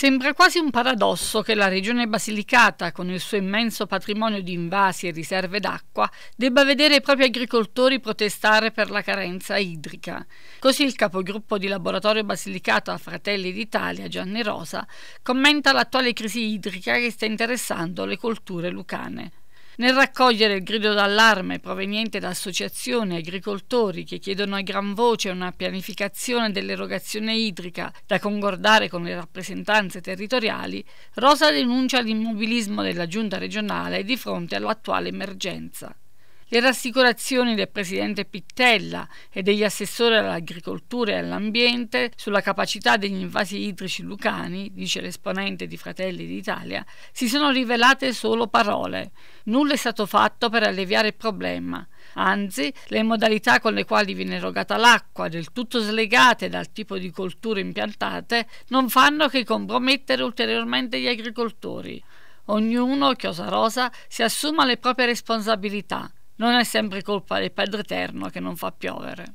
Sembra quasi un paradosso che la regione Basilicata, con il suo immenso patrimonio di invasi e riserve d'acqua, debba vedere i propri agricoltori protestare per la carenza idrica. Così il capogruppo di laboratorio Basilicata Fratelli d'Italia, Gianni Rosa, commenta l'attuale crisi idrica che sta interessando le colture lucane. Nel raccogliere il grido d'allarme proveniente da associazioni e agricoltori che chiedono a gran voce una pianificazione dell'erogazione idrica da concordare con le rappresentanze territoriali, Rosa denuncia l'immobilismo della giunta regionale di fronte all'attuale emergenza. Le rassicurazioni del presidente Pittella e degli assessori all'agricoltura e all'ambiente sulla capacità degli invasi idrici lucani, dice l'esponente di Fratelli d'Italia, si sono rivelate solo parole. Nulla è stato fatto per alleviare il problema. Anzi, le modalità con le quali viene erogata l'acqua, del tutto slegate dal tipo di colture impiantate, non fanno che compromettere ulteriormente gli agricoltori. Ognuno, Chiosa Rosa, si assuma le proprie responsabilità non è sempre colpa del Padre Eterno che non fa piovere.